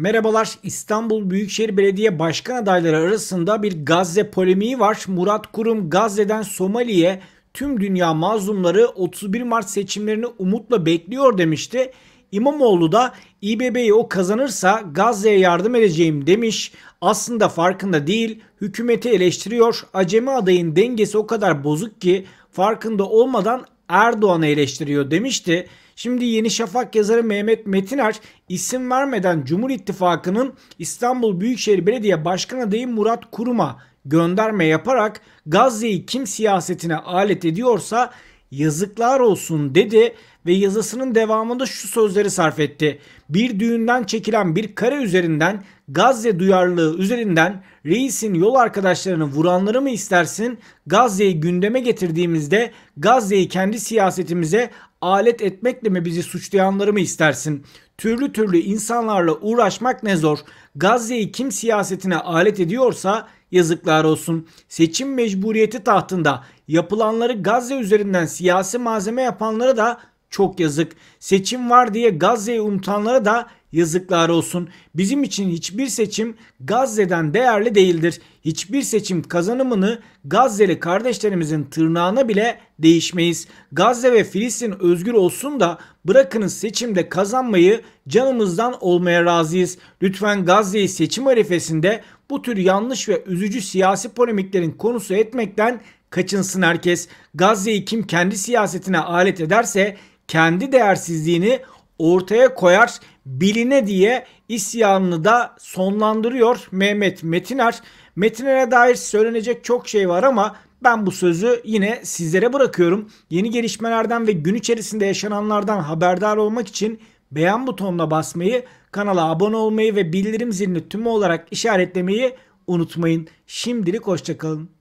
Merhabalar. İstanbul Büyükşehir Belediye Başkan adayları arasında bir Gazze polemiği var. Murat Kurum Gazze'den Somali'ye tüm dünya mazlumları 31 Mart seçimlerini umutla bekliyor demişti. İmamoğlu da İBB'yi o kazanırsa Gazze'ye yardım edeceğim demiş. Aslında farkında değil. Hükümeti eleştiriyor. Acemi adayın dengesi o kadar bozuk ki farkında olmadan Erdoğan'ı eleştiriyor demişti. Şimdi Yeni Şafak yazarı Mehmet Metinaç isim vermeden Cumhur İttifakı'nın İstanbul Büyükşehir Belediye Başkan adayı Murat Kurum'a gönderme yaparak Gazze'yi kim siyasetine alet ediyorsa yazıklar olsun dedi ve yazısının devamında şu sözleri sarf etti. Bir düğünden çekilen bir kare üzerinden Gazze duyarlılığı üzerinden reisin yol arkadaşlarını vuranları mı istersin? Gazze'yi gündeme getirdiğimizde Gazze'yi kendi siyasetimize alet etmekle mi bizi suçlayanları mı istersin? Türlü türlü insanlarla uğraşmak ne zor. Gazze'yi kim siyasetine alet ediyorsa yazıklar olsun. Seçim mecburiyeti tahtında yapılanları Gazze üzerinden siyasi malzeme yapanlara da çok yazık. Seçim var diye Gazze'yi unutanlara da Yazıklar olsun. Bizim için hiçbir seçim Gazze'den değerli değildir. Hiçbir seçim kazanımını Gazze'li kardeşlerimizin tırnağına bile değişmeyiz. Gazze ve Filistin özgür olsun da bırakınız seçimde kazanmayı canımızdan olmaya razıyız. Lütfen Gazze'yi seçim arifesinde bu tür yanlış ve üzücü siyasi polemiklerin konusu etmekten kaçınsın herkes. Gazze'yi kim kendi siyasetine alet ederse kendi değersizliğini ortaya koyar biline diye isyanını da sonlandırıyor Mehmet Metiner. Metiner'e dair söylenecek çok şey var ama ben bu sözü yine sizlere bırakıyorum. Yeni gelişmelerden ve gün içerisinde yaşananlardan haberdar olmak için beğen butonuna basmayı, kanala abone olmayı ve bildirim zilini tümü olarak işaretlemeyi unutmayın. Şimdilik hoşçakalın.